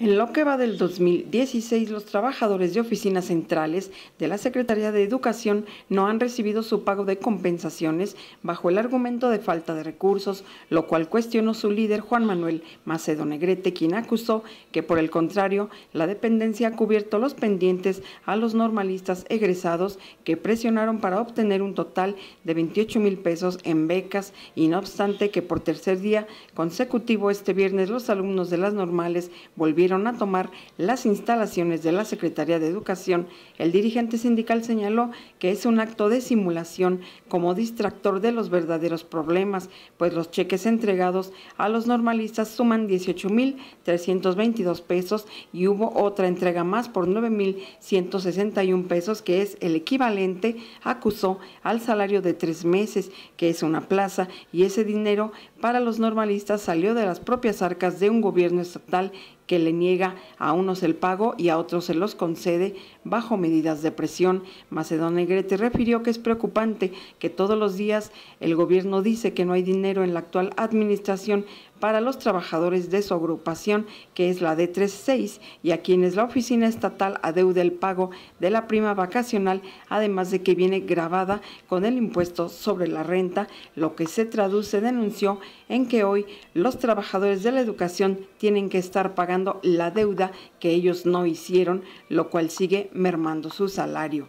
En lo que va del 2016, los trabajadores de oficinas centrales de la Secretaría de Educación no han recibido su pago de compensaciones bajo el argumento de falta de recursos, lo cual cuestionó su líder Juan Manuel Macedo Negrete, quien acusó que por el contrario, la dependencia ha cubierto los pendientes a los normalistas egresados que presionaron para obtener un total de 28 mil pesos en becas y no obstante que por tercer día consecutivo este viernes los alumnos de las normales volvieron a tomar las instalaciones de la Secretaría de Educación, el dirigente sindical señaló que es un acto de simulación como distractor de los verdaderos problemas, pues los cheques entregados a los normalistas suman 18.322 pesos y hubo otra entrega más por 9.161 pesos, que es el equivalente, acusó, al salario de tres meses, que es una plaza, y ese dinero para los normalistas salió de las propias arcas de un gobierno estatal que le niega a unos el pago y a otros se los concede bajo medidas de presión. Macedón Negrete refirió que es preocupante que todos los días el gobierno dice que no hay dinero en la actual administración para los trabajadores de su agrupación, que es la D36, y a quienes la oficina estatal adeuda el pago de la prima vacacional, además de que viene grabada con el impuesto sobre la renta, lo que se traduce, denunció, en que hoy los trabajadores de la educación tienen que estar pagando la deuda que ellos no hicieron, lo cual sigue mermando su salario.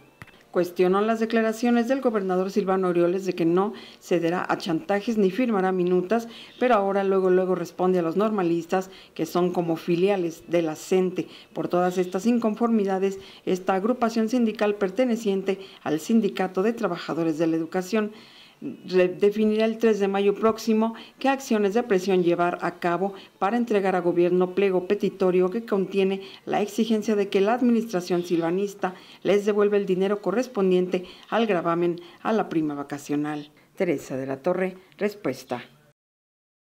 Cuestionó las declaraciones del gobernador Silvano Orioles de que no cederá a chantajes ni firmará minutas, pero ahora luego luego responde a los normalistas que son como filiales de la CENTE. Por todas estas inconformidades, esta agrupación sindical perteneciente al Sindicato de Trabajadores de la Educación definirá el 3 de mayo próximo qué acciones de presión llevar a cabo para entregar a gobierno pliego petitorio que contiene la exigencia de que la administración silvanista les devuelva el dinero correspondiente al gravamen a la prima vacacional. Teresa de la Torre, respuesta.